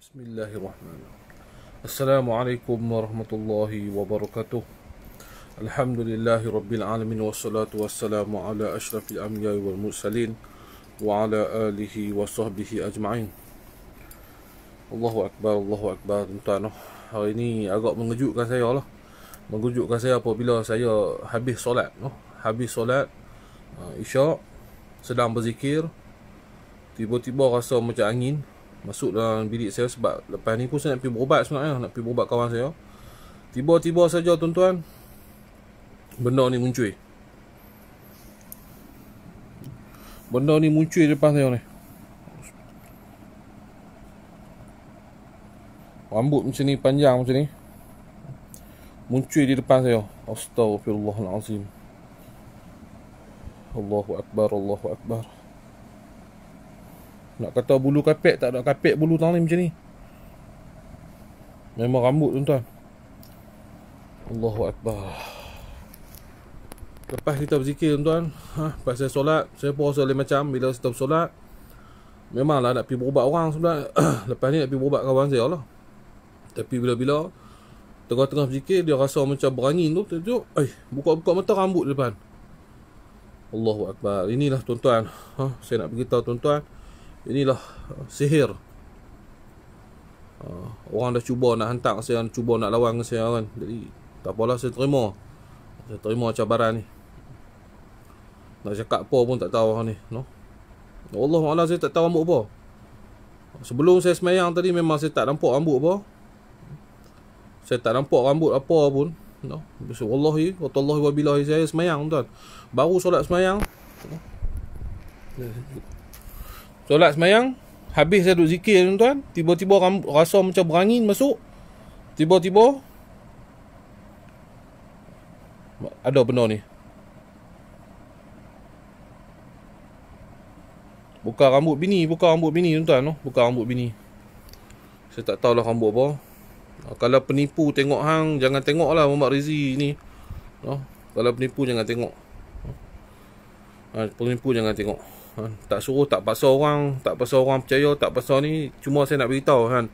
Bismillahirrahmanirrahim. Assalamualaikum warahmatullahi wabarakatuh. Alhamdulillahi rabbil alamin wassalatu wassalamu ala ashrafil anbiya wal mursalin wa ala alihi wa sahbihi ajma'in. Allahu akbar, Allahu akbar. Tuan-tuan, hari ini agak mengejutkan saya lah. Mengejutkan saya apabila saya habis solat, no? Habis solat uh, Isyak sedang berzikir tiba-tiba rasa macam angin Masuk dalam bilik saya sebab lepas ni pun saya nak pergi berubat sebenarnya Nak pergi berubat kawan saya Tiba-tiba saja tuan-tuan Benda ni muncul Benda ni muncul di depan saya ni Rambut macam ni panjang macam ni Muncul di depan saya Astaghfirullahalazim Allahu Akbar, Allahu Akbar Allahu Akbar nak kata bulu kapek tak ada kapek bulu tangan ni macam ni. Memang rambut tuan-tuan. Allahuakbar. Lepas kita berzikir tuan-tuan, ha, pasal solat, saya pun rasa lain macam bila kita solat. Memanglah nak pergi berubat orang sebelah Lepas ni nak pergi berubat kawan saya lah. Tapi bila-bila tengah-tengah berzikir, dia rasa macam berangin tu. Tentu, ay, buka-buka mata rambut depan. Allahuakbar. Inilah tuan-tuan. Ha, saya nak beritahu tuan-tuan inilah sihir uh, orang dah cuba nak hantar saya cuba nak lawan dengan saya kan jadi tak apalah saya terima saya terima cabaran ni nak cakap apa pun tak tahu orang ni no Allah Allah saya tak tahu ambuk apa sebelum saya semayang tadi memang saya tak nampak ambuk apa saya tak nampak rambut apa pun no bisa wallahi wa tallahi wa billahi saya semayang tuan baru solat semayang Solat semayang Habis saya duduk zikir tuan-tuan Tiba-tiba ramb- rasa macam berangin masuk Tiba-tiba Ada benda ni Buka rambut bini Buka rambut bini tuan-tuan Buka rambut bini Saya tak tahulah rambut apa kalau penipu tengok hang Jangan tengok lah Mamat Rizi ni oh, Kalau penipu jangan tengok Penipu jangan tengok tak suruh tak paksa orang tak paksa orang percaya tak paksa ni cuma saya nak beritahu kan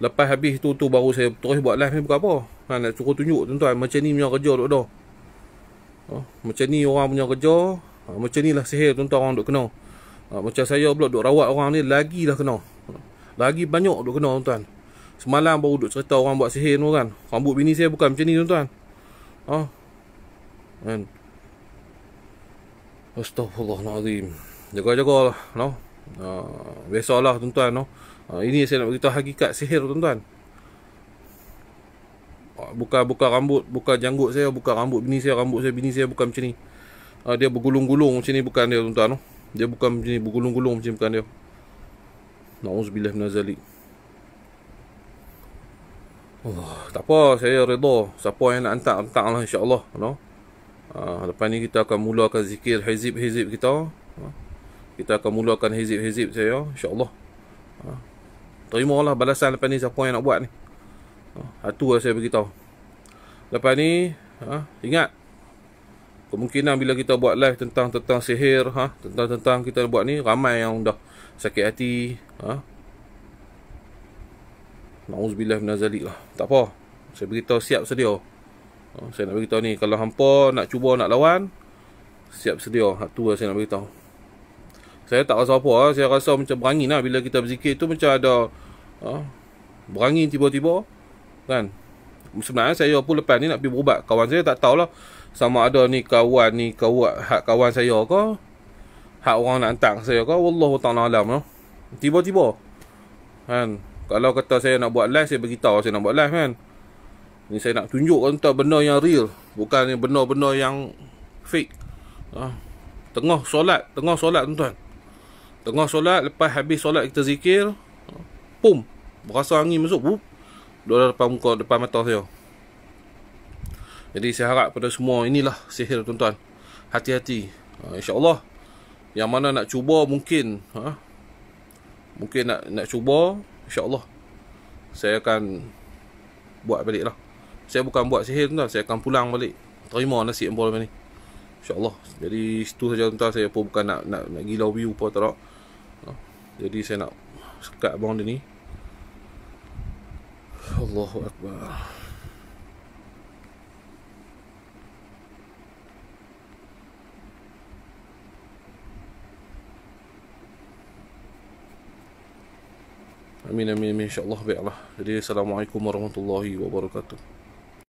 lepas habis tu tu baru saya terus buat live ni bukan apa kan nak suruh tunjuk tuan-tuan macam ni punya kerja duk dah ha, oh, macam ni orang punya kerja ha, macam ni lah sihir tuan-tuan orang duk kena ha, macam saya pula duk rawat orang ni lagi lah kena ha, lagi banyak duk kena tuan-tuan semalam baru duk cerita orang buat sihir tu kan rambut bini saya bukan macam ni tuan-tuan ha? kan Astaghfirullahaladzim. -tuan jaga-jaga lah no? uh, biasalah tuan-tuan no? uh, ini saya nak beritahu hakikat sihir tuan-tuan ah, buka buka rambut buka janggut saya buka rambut bini saya rambut saya bini saya bukan macam ni uh, dia bergulung-gulung macam ni bukan dia tuan-tuan no? dia bukan macam ni bergulung-gulung macam ni bukan dia na'uzubillah minazalik Oh, tak apa saya redha siapa yang nak hantar hantarlah insyaallah no uh, lepas ni kita akan mulakan zikir hizib-hizib kita no? kita akan mulakan hizib-hizib saya insyaallah ha. terimalah balasan lepas ni siapa yang nak buat ni ha, ha tu saya beritahu lepas ni ha, ingat kemungkinan bila kita buat live tentang tentang sihir ha, tentang tentang kita buat ni ramai yang dah sakit hati ha nauzubillah minazalik lah tak apa saya beritahu siap sedia ha, saya nak beritahu ni kalau hampa nak cuba nak lawan siap sedia hak tu saya nak beritahu saya tak rasa apa lah. saya rasa macam berangin lah bila kita berzikir tu macam ada ha, berangin tiba-tiba kan sebenarnya saya pun lepas ni nak pergi berubat kawan saya tak tahulah sama ada ni kawan ni kawan hak kawan saya ke hak orang nak hantar saya ke wallahu taala alam lah. tiba-tiba kan kalau kata saya nak buat live saya beritahu saya nak buat live kan ni saya nak tunjuk tentang benda yang real bukan benda-benda yang fake ha? tengah solat tengah solat tuan-tuan Tengah solat Lepas habis solat kita zikir Pum Berasa angin masuk Wup Dua depan muka Depan mata saya Jadi saya harap pada semua Inilah sihir tuan-tuan Hati-hati ha, Allah, Yang mana nak cuba mungkin ha? Mungkin nak nak cuba Insya Allah, Saya akan Buat balik lah Saya bukan buat sihir tuan-tuan Saya akan pulang balik Terima nasib empat ni InsyaAllah Jadi situ saja tuan-tuan Saya pun bukan nak Nak, nak gila view pun tak jadi saya nak sekat bawang dia ni Allahu Akbar Amin amin amin insyaAllah baiklah Jadi Assalamualaikum warahmatullahi wabarakatuh